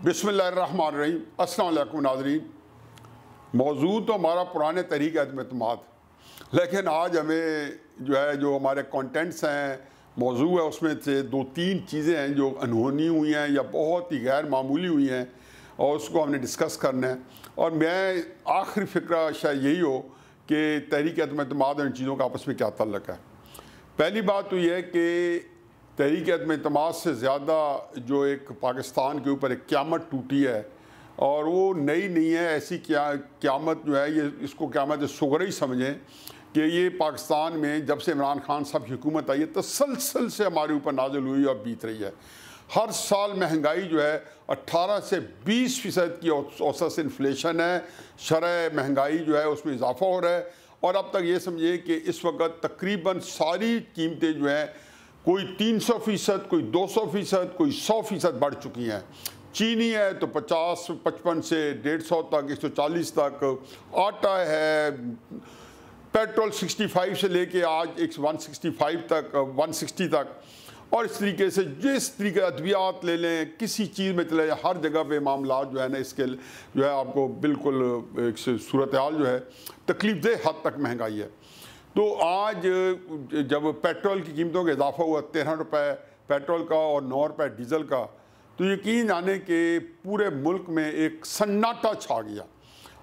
बिसमीम अल्लाम नाजरीन मौजू तो हमारा पुराने तरीक़ अदमतमाद लेकिन आज हमें जो है जो हमारे कॉन्टेंट्स हैं मौजू है उसमें से दो तीन चीज़ें हैं जो अनहोनी हुई हैं या बहुत ही गैर मामूली हुई हैं और उसको हमने डिस्कस करना है और मैं आखिरी फ़िक्र शायद यही हो कि तहरीक अदमतमाद और इन चीज़ों का आपस में क्या तल्लक है पहली बात तो यह है कि तहरीक में अतमाद से ज़्यादा जो एक पाकिस्तान के ऊपर एक क्यामत टूटी है और वो नई नहीं है ऐसी क्या क्यामत जो है ये इसको क्यामत शुगर ही समझें कि ये पाकिस्तान में जब से इमरान खान साहब की हुकूमत आई है तसलसल से हमारे ऊपर नाजुल हुई और बीत रही है हर साल महंगाई जो है 18 से 20 फ़ीसद की औसत इन्फ्लेशन है शरह महंगाई जो है उसमें इजाफा हो रहा है और अब तक ये समझिए कि इस वक्त तकरीबन सारी कीमतें जो हैं कोई 300 फीसद कोई 200 फीसद कोई 100 फीसद बढ़ चुकी हैं चीनी है तो 50 पचपन से 150 तक 140 तक आटा है पेट्रोल 65 से लेके आज एक 165 तक 160 तक और इस तरीके से जिस तरीके अद्वियात ले लें किसी चीज़ में चले हर जगह पे मामला जो है ना इसके जो है आपको बिल्कुल एक सूरत हाल जो है तकलीफ दे हद तक महंगाई है तो आज जब पेट्रोल की कीमतों का इजाफा हुआ तेरह रुपये पेट्रोल का और नौ रुपये डीजल का तो यकीन आने के पूरे मुल्क में एक सन्नाटा छा गया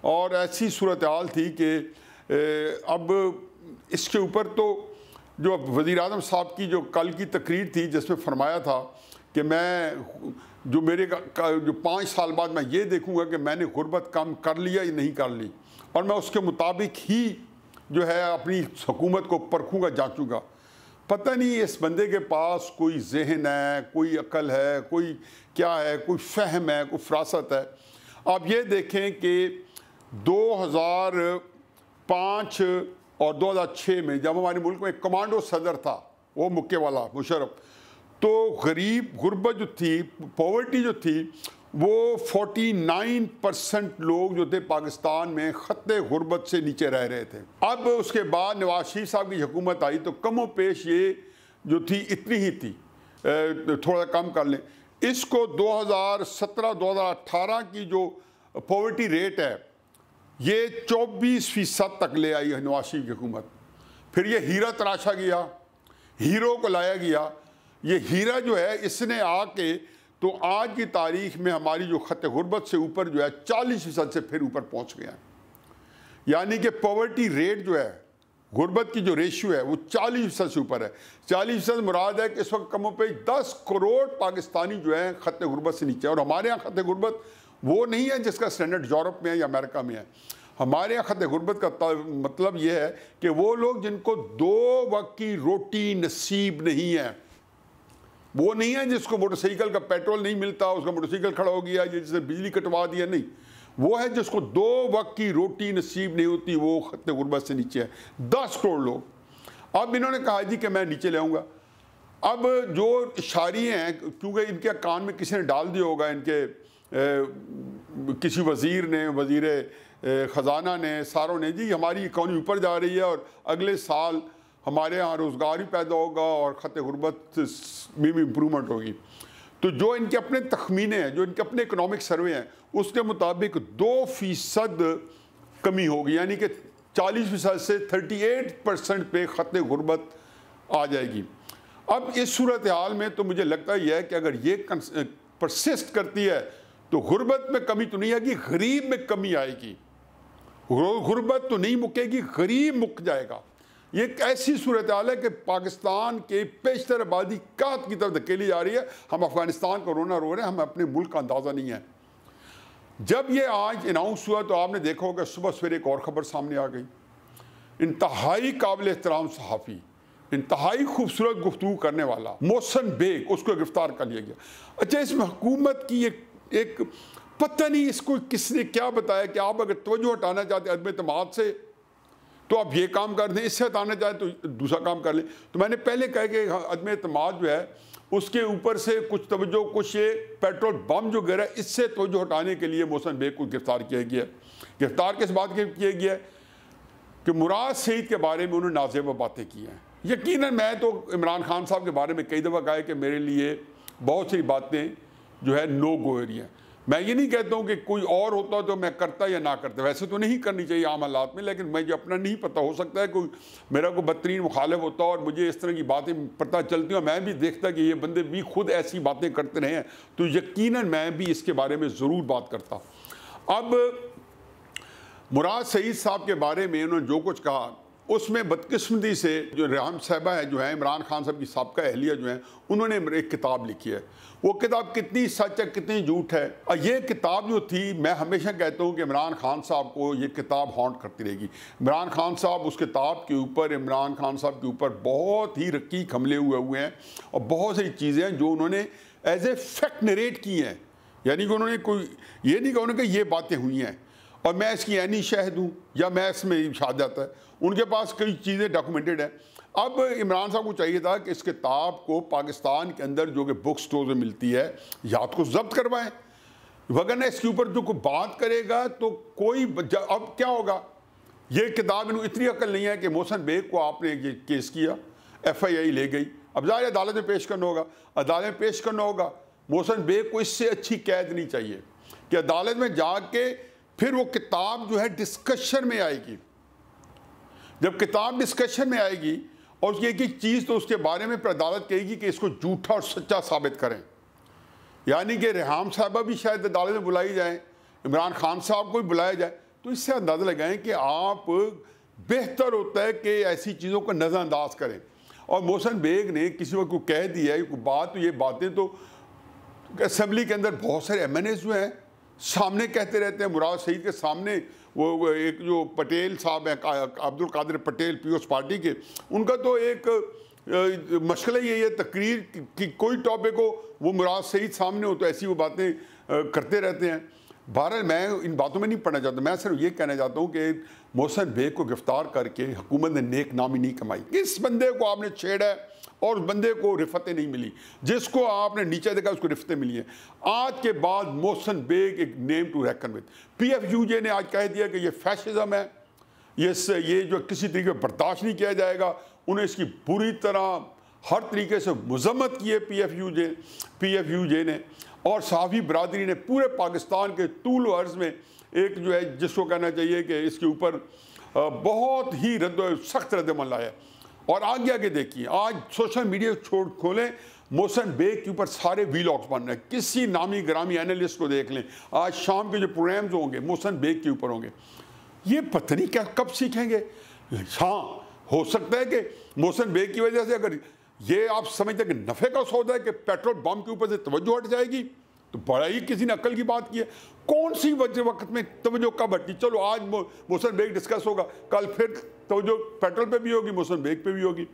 और ऐसी सूरत हाल थी कि अब इसके ऊपर तो जो वज़ी अजम साहब की जो कल की तकरीर थी जिसमें फरमाया था कि मैं जो मेरे का जो पाँच साल बाद मैं ये देखूंगा कि मैंने गुर्बत कम कर लिया या नहीं कर ली और मैं उसके मुताबिक ही जो है अपनी हुकूमत को परखूँगा जाँचूँगा पता नहीं इस बंदे के पास कोई जहन है कोई अकल है कोई क्या है कोई फहम है कोई फरासत है आप ये देखें कि 2005 और 2006 में जब हमारे मुल्क में कमांडो सदर था वो मुक्के वाला मुशरफ तो गरीब गुरबत जो थी पॉवर्टी जो थी वो 49 परसेंट लोग जो थे पाकिस्तान में ख़त गुरबत से नीचे रह रहे थे अब उसके बाद नवाज शरीफ साहब की हुकूमत आई तो कमो पेश ये जो थी इतनी ही थी थोड़ा कम कर लें इसको 2017-2018 की जो पॉवर्टी रेट है ये 24 फीसद तक ले आई है नवाज शरीफ की हुकूमत फिर ये हीरा तराशा गया हीरो को लाया गया ये हीरा जो है इसने आके तो आज की तारीख में हमारी जो ख़त गुर्बत से ऊपर जो है चालीस फीसद से फिर ऊपर पहुंच गया है यानी कि पॉवर्टी रेट जो है गुर्बत की जो रेशियो है वो चालीस फीसद से ऊपर है चालीस फीसद मुराद है कि इस वक्त कमों पर दस करोड़ पाकिस्तानी जो है ख़त गुर्बत से नीचे और हमारे यहाँ ख़त गुर्बत वो नहीं है जिसका स्टैंडर्ड यूरोप में है या अमेरिका में है हमारे यहाँ ख़त गुर्बत का मतलब ये है कि वो लोग जिनको दो वक्त की रोटी नसीब नहीं है वो नहीं है जिसको मोटरसाइकिल का पेट्रोल नहीं मिलता उसका मोटरसाइकिल खड़ा हो गया जिसने बिजली कटवा दिया नहीं वो है जिसको दो वक्त की रोटी नसीब नहीं होती वो ख़त गुरबत से नीचे है दस करोड़ लोग अब इन्होंने कहा जी कि मैं नीचे ले आऊँगा अब जो शारी हैं क्योंकि इनके कान में किसी ने डाल दिया होगा इनके ए, किसी वजीर ने वजीर ख़जाना ने सारों ने जी हमारी इकॉनमी ऊपर जा रही है और अगले साल हमारे यहाँ रोज़गार ही पैदा होगा और ख़त गुरबत में भी इम्प्रूवमेंट होगी तो जो इनके अपने तखमीने हैं जो इनके अपने इकनॉमिक सर्वे हैं उसके मुताबिक दो फ़ीसद कमी होगी यानी कि चालीस फीसद से थर्टी एट परसेंट पे ख़त गुरबत आ जाएगी अब इस सूरत हाल में तो मुझे लगता ही है कि अगर ये परसिस्ट करती है तो गुरबत में कमी तो नहीं आएगी गरीब में कमी आएगी गुरबत तो नहीं मुकेगी गरीब मुक जाएगा ये एक ऐसी सूरत हाल है कि पाकिस्तान के पेशतर आबादी कात की तरफ धकेली जा रही है हम अफगानिस्तान को रोना रो रहे हैं हमें अपने मुल्क का अंदाज़ा नहीं है जब ये आज अनाउंस हुआ तो आपने देखा होगा सुबह सवेरे एक और ख़बर सामने आ गई इंतहाई काबिल एहतराम सहाफ़ी इंतहाई खूबसूरत गुफ्तु करने वाला मोहसन बेग उसको गिरफ्तार कर लिया गया अच्छा इसमें हुकूमत की एक एक पता नहीं इसको किसने क्या बताया कि आप अगर तोजो हटाना चाहते अदम अतमाद से तो आप ये काम कर दें इससे हटाना चाहें तो दूसरा काम कर लें तो मैंने पहले कहे कि अदम हाँ, अतमाद जो है उसके ऊपर से कुछ तवज्जो कुछ ये पेट्रोल बम जो गिरा इससे तोजो हटाने के लिए मोहसन बेग को गिरफ्तार किया गया गिरफ्तार किस बात के किया गया कि मुराद सईद के बारे में उन्होंने नाजेब बातें की हैं यकीन मैं तो इमरान खान साहब के बारे में कई दफ़ा कहा है कि मेरे लिए बहुत सी बातें जो है नो गोयरी हैं मैं ये नहीं कहता हूँ कि कोई और होता तो मैं करता या ना करता वैसे तो नहीं करनी चाहिए आम हालात में लेकिन मुझे अपना नहीं पता हो सकता है कोई मेरा कोई बदतरीन मुखालिफ होता और मुझे इस तरह की बातें पता चलती और मैं भी देखता कि ये बंदे भी खुद ऐसी बातें करते रहे हैं तो यकीन मैं भी इसके बारे में ज़रूर बात करता अब मुराद सईद साहब के बारे में उन्होंने जो कुछ कहा उसमें बदकिस्मती से जो राम साहबा है जो है इमरान खान साहब की सबका अहलिया जो है उन्होंने एक किताब लिखी है वो किताब कितनी सच है कितनी झूठ है और ये किताब जो थी मैं हमेशा कहता हूँ कि इमरान खान साहब को ये किताब हॉन्ट करती रहेगी इमरान खान साहब उस किताब के ऊपर इमरान खान साहब के ऊपर बहुत ही रक्की हमले हुए हुए हैं और बहुत सारी चीज़ें हैं जो उन्होंने एज ए फैक्ट नरेट की हैं यानी कि उन्होंने कोई ये नहीं कहा उन्होंने कहा ये बातें हुई हैं और मैं इसकी ऐनी शहद हूँ या मैं इसमें शहादत है उनके पास कई चीज़ें डॉक्यूमेंटेड हैं अब इमरान साहब को चाहिए था कि इस किताब को पाकिस्तान के अंदर जो कि बुक स्टोर में मिलती है याद को जब्त करवाएं वगैरह इसके ऊपर जो कोई बात करेगा तो कोई अब क्या होगा ये किताब इन इतनी अकल नहीं है कि मोहसन बेग को आपने ये केस किया एफ आई आई ले गई अब जाहिर अदालत में पेश करना होगा अदालत में पेश करना होगा मोहसन बेग को इससे अच्छी कैद नहीं चाहिए कि अदालत में जाके फिर वो किताब जो है डिस्कशन में आएगी जब किताब डिस्कशन में आएगी और उसकी एक चीज़ तो उसके बारे में फिर अदालत कहेगी कि इसको झूठा और सच्चा साबित करें यानी कि रेहम साहबा भी शायद अदालत में बुलाई जाए इमरान खान साहब को भी बुलाया जाए तो इससे अंदाज़ा लगाएं कि आप बेहतर होता है कि ऐसी चीज़ों को नज़रअंदाज करें और मोहसन बेग ने किसी वक्त को कह दिया है बात तो ये बातें तो असम्बली के अंदर बहुत सारे एम जो हैं सामने कहते रहते हैं मुराद सईद के सामने वो, एक जो पटेल साहब हैं अब्दुल कादिर पटेल पीओस पार्टी के उनका तो एक मसला ही है तकरीर की कोई टॉपिक हो वो मुराद सईद सामने हो तो ऐसी वो बातें करते रहते हैं बहरहाल मैं इन बातों में नहीं पढ़ना चाहता मैं सिर्फ ये कहना चाहता हूँ कि मोहसन बेग को गिरफ्तार करके हुकूमत ने नेक नामी नहीं कमाई किस बंदे को आपने छेड़ा है और बंदे को रिफतें नहीं मिली जिसको आपने नीचे देखा उसको रिफतें मिली हैं आज के बाद मोहसन बेग एक name to reckon with P F U J ने आज कह दिया कि ये फैशिज़म है ये ये जो किसी तरीके बर्दाश्त नहीं किया जाएगा उन्हें इसकी बुरी तरह हर तरीके से मजम्मत की है P F U J P F U J ने और साफी बरदरी ने पूरे पाकिस्तान के तूल अर्ज में एक जो है जिसको कहना चाहिए कि इसके ऊपर बहुत ही रद्द सख्त रद्दमल आया और आगे आगे देखिए आज सोशल मीडिया छोड़ खोलें मोशन बेग के ऊपर सारे वीलॉग्स बन रहे हैं किसी नामी ग्रामी एनालिस्ट को देख लें आज शाम के जो प्रोग्राम्स होंगे मोशन बेग के ऊपर होंगे ये पता नहीं क्या कब सीखेंगे हाँ हो सकता है कि मोशन बेग की वजह से अगर ये आप समझते हैं कि नफ़े का सौदा है कि पेट्रोल बम के ऊपर से तवज्जो हट जाएगी तो बड़ा ही किसी ने अकल की बात की है कौन सी वजह वक्त में तवज्जो कब हटी चलो आज मोसन बेग डिस्कस होगा कल फिर तवज्जो पेट्रोल पे भी होगी मोसन बेग पे भी होगी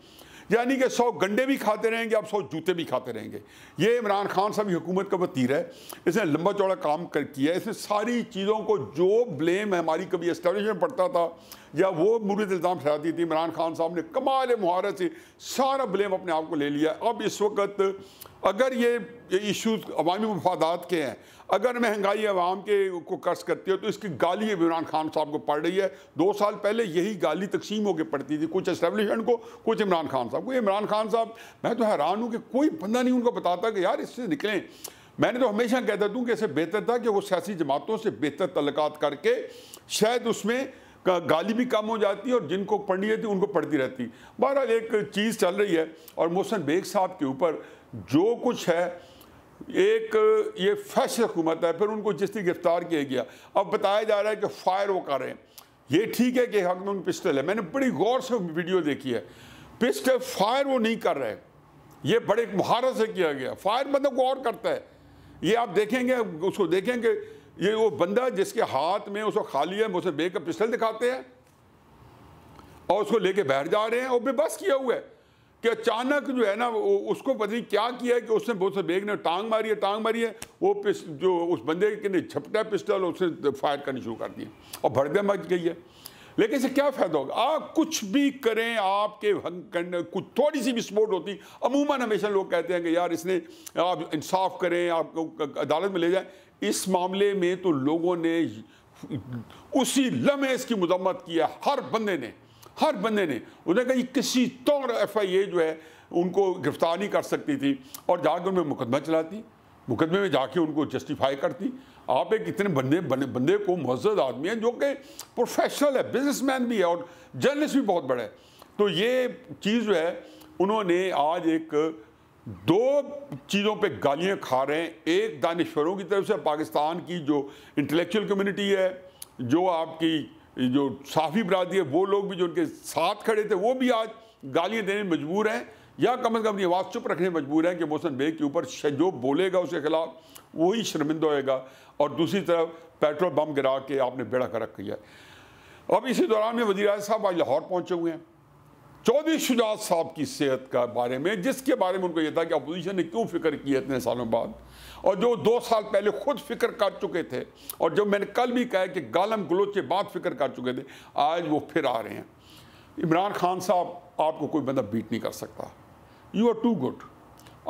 यानी कि सौ गंडे भी खाते रहेंगे आप सौ जूते भी खाते रहेंगे ये इमरान खान साहब की हुकूमत का वतीर है इसने लंबा चौड़ा काम कर किया इसने सारी चीज़ों को जो ब्लेम हमारी कभी एस्टेब्लिशमेंट पड़ता था या वो बुरी इल्ज़ाम ठहरा थी इमरान खान साहब ने कमाल मुहारत से सारा ब्लेम अपने आप को ले लिया अब इस वक्त अगर ये, ये इशूज़ अवामी मफादात के हैं अगर महंगाई अवाम के को कर्ज करती है तो इसकी गाली इमरान खान साहब को पड़ रही है दो साल पहले यही गाली तकसीम होकर पड़ती थी कुछ इस्टेबलिशमेंट को कुछ इमरान खान साहब को इमरान खान साहब मैं तो हैरान हूँ कि कोई बंदा नहीं उनको बताता कि यार इससे निकलें मैंने तो हमेशा कहता दूँ कि ऐसे बेहतर था कि वो सियासी जमातों से बेहतर तलक करके शायद उसमें गाली भी कम हो जाती है और जिनको पढ़नी रहती उनको पढ़ती रहती बहरहाल एक चीज़ चल रही है और मोहसन बेग साहब के ऊपर जो कुछ है एक ये फैश हुकूमत है फिर उनको जिस तरह गिरफ्तार किया गया अब बताया जा रहा है कि फायर वो कर रहे हैं ये ठीक है कि हक में पिस्टल है मैंने बड़ी गौर से वीडियो देखी है पिस्टल फायर वो नहीं कर रहे ये बड़े महारत से किया गया फायर मतलब गौर और करता है ये आप देखेंगे उसको देखेंगे ये वो बंदा जिसके हाथ में उसको खाली है मुझसे बेग पिस्टल दिखाते हैं और उसको लेके बैठ जा रहे हैं और बेबस किया हुआ है कि अचानक जो है ना उसको पता नहीं क्या किया है कि उसने बहुत से बेग ने टांग मारी है टांग मारी है वो जो उस बंदे के ने झपटा पिस्टल उसने फायर करनी शुरू कर दी और भड़दम मच गई है लेकिन इसे क्या फ़ायदा होगा आप कुछ भी करें आपके कुछ थोड़ी सी भी सपोर्ट होती अमूमन हमेशा लोग कहते हैं कि यार इसने आप इंसाफ करें आप अदालत में ले जाए इस मामले में तो लोगों ने उसी लम्हे इसकी मजम्मत किया हर बंदे ने हर बंदे ने उन्हें कहा किसी तौर एफ आई ए जो है उनको गिरफ्तार नहीं कर सकती थी और जाकर उनमें मुकदमा चलाती मुकदमे में जाके उनको जस्टिफाई करती आप एक इतने बंदे बने बंदे को मज्जद आदमी हैं जो कि प्रोफेशनल है बिजनेसमैन भी है और जर्नलिस्ट भी बहुत बड़ा है तो ये चीज़ जो है उन्होंने आज एक दो चीज़ों पे गालियाँ खा रहे हैं एक दानश्वरों की तरफ से पाकिस्तान की जो इंटेलेक्चुअल कम्युनिटी है जो आपकी जो साफ़ी बरादरी है वो लोग भी जो उनके साथ खड़े थे वो भी आज गालियाँ देने मजबूर हैं या कम अज़ कम अपनी आवाज़ चुप रखने मजबूर हैं कि मोहसन बेग के ऊपर जो बोलेगा उसके खिलाफ वही शर्मिंदा होएगा और दूसरी तरफ पेट्रोल बम गिरा के आपने बेड़ा कर रख किया अब इसी दौरान में वजीर साहब आज लाहौर पहुँचे हुए हैं चौधरी शुजात साहब की सेहत का बारे में जिसके बारे में उनको यह था कि अपोजिशन ने क्यों फिक्र की है इतने सालों बाद और जो दो साल पहले खुद फिक्र कर चुके थे और जो मैंने कल भी कहा कि गालम गलोच के बाद फिक्र कर चुके थे आज वो फिर आ रहे हैं इमरान खान साहब आपको कोई बंदा बीट नहीं कर सकता यू आर टू गुड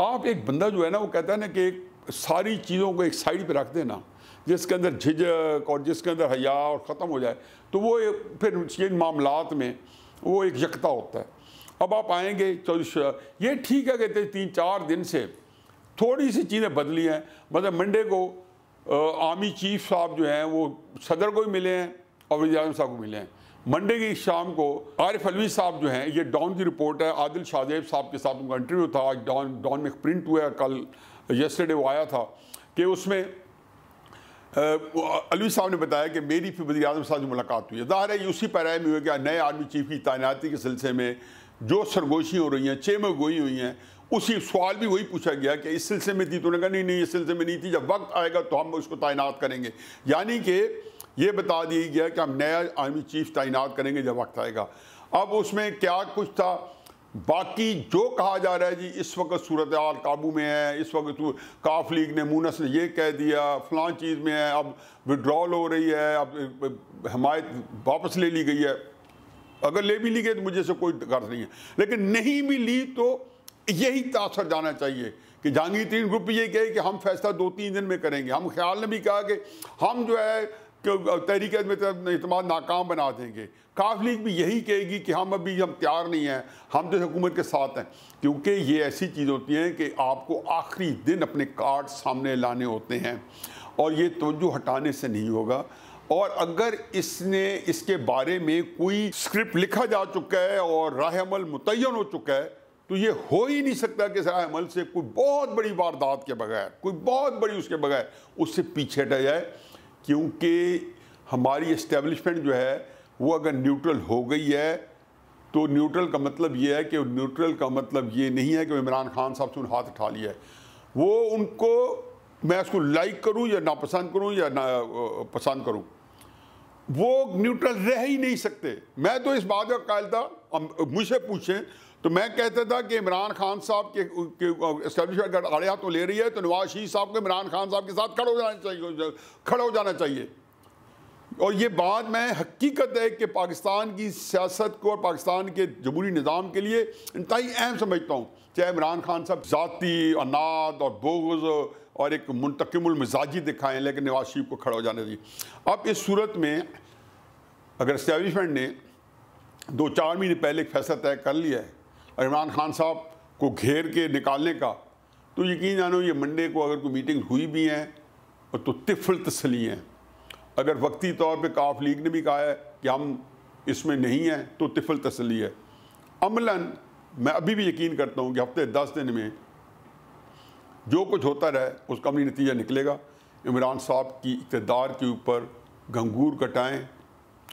आप एक बंदा जो है ना वो कहता है ना कि सारी चीज़ों को एक साइड पर रख देना जिसके अंदर झिझक और जिसके अंदर हया और ख़त्म हो जाए तो वो फिर इन मामला में वो एक यकता होता है अब आप आएंगे चौबीस तो ये ठीक है कहते तीन चार दिन से थोड़ी सी चीज़ें बदली हैं मतलब मंडे को आर्मी चीफ साहब जो हैं वो सदर को ही मिले हैं और वजी अजम साहब को मिले हैं मंडे की शाम को आरिफ अलवी साहब जो हैं ये डॉन की रिपोर्ट है आदिल शाहजेब साहब के साथ उनका इंटरव्यू था आज डॉन डॉन में प्रिंट हुआ है कल यस्टरडे वो आया था कि उसमें अलवी साहब ने बताया कि मेरी फिर वजी अजम साहब से मुलाकात हुई है ज़ाहिर है ये उसी पैराए में हुआ कि नए आर्मी चीफ की तैनाती के सिलसिले में जो सरगोशियाँ हो रही हैं चेम गोई हुई हैं उसी सवाल भी वही पूछा गया कि इस सिलसिले में थी तो उन्होंने कहा नहीं नहीं इस सिलसिले में नहीं थी जब वक्त आएगा तो हम उसको तैनात करेंगे यानी कि ये बता दिया गया कि हम नया आर्मी चीफ तैनात करेंगे जब वक्त आएगा अब उसमें क्या कुछ था बाकी जो कहा जा रहा है जी इस वक्त सूरत हाल काबू में है इस वक्त काफ लीग ने मूनस ने ये कह दिया फ़लां चीज़ में है अब विड्रॉल हो रही है अब हमायत वापस ले ली गई है अगर ले भी ली गई तो मुझे से कोई गर्ज नहीं है लेकिन नहीं भी ली तो यही तासर जाना चाहिए कि जहांगीर तीन ग्रुप ये कहे कि हम फैसला दो तीन दिन में करेंगे हम ख्याल ने भी कहा कि हम जो है तहरीक अहतमान तो नाकाम बना देंगे काफ लीग भी यही कहेगी कि हम अभी हम तैयार नहीं हैं हम तो हुकूमत के साथ हैं क्योंकि ये ऐसी चीज़ होती हैं कि आपको आखिरी दिन अपने कार्ड सामने लाने होते हैं और ये तोजो हटाने से नहीं होगा और अगर इसने इसके बारे में कोई स्क्रिप्ट लिखा जा चुका है और राहमल अमल मुतन हो चुका है तो ये हो ही नहीं सकता कि राहमल अमल से कोई बहुत बड़ी वारदात के बगैर कोई बहुत बड़ी उसके बगैर उससे पीछे हटा जाए क्योंकि हमारी इस्टेब्लिशमेंट जो है वो अगर न्यूट्रल हो गई है तो न्यूट्रल का मतलब ये है कि न्यूट्रल का मतलब ये नहीं है कि इमरान खान साहब से उन्हें हाथ उठा लिया है वो उनको मैं उसको लाइक करूं या नापसंद करूं या ना पसंद करूं वो न्यूट्रल रह ही नहीं सकते मैं तो इस बात का कायल था मुझसे पूछें तो मैं कहता था कि इमरान खान साहब के के अगर आड़े हाथों ले रही है तो नवाज शरीफ साहब को इमरान खान साहब के साथ खड़ा हो जाना चाहिए खड़ा हो जाना चाहिए और ये बात मैं हकीकत है कि पाकिस्तान की सियासत को और पाकिस्तान के जमहूरी निज़ाम के लिए इंतई अहम समझता हूँ चाहे इमरान खान साहब ज़ाती अनाद और बोगज़ और एक मुंतकमल दिखाएं लेकिन नवाज शरीफ को खड़ा हो जाने दिए अब इस सूरत में अगर इस्टेबलिशमेंट ने दो चार महीने पहले एक फैसला तय कर लिया है और इमरान खान साहब को घेर के निकालने का तो यकीन जानो ये मंडे को अगर कोई मीटिंग हुई भी है और तो तिफल तसली हैं अगर वक्ती तौर पे काफ लीग ने भी कहा है कि हम इसमें नहीं हैं तो तिफल तसली है अमलन मैं अभी भी यकीन करता हूँ कि हफ्ते दस दिन में जो कुछ होता रहे उसका अपनी नतीजा निकलेगा इमरान साहब की इकतदार के ऊपर घंगूर कटाएँ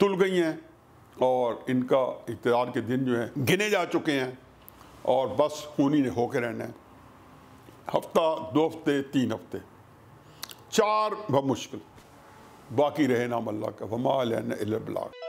तुल गई हैं और इनका इकतदार के दिन जो है गिने जा चुके हैं और बस खूनी ने होके रहना है हफ्ता दो हफ्ते तीन हफ्ते चार ब मुश्किल बाकी रहे नाम अल्लाह का वमा अलबलाक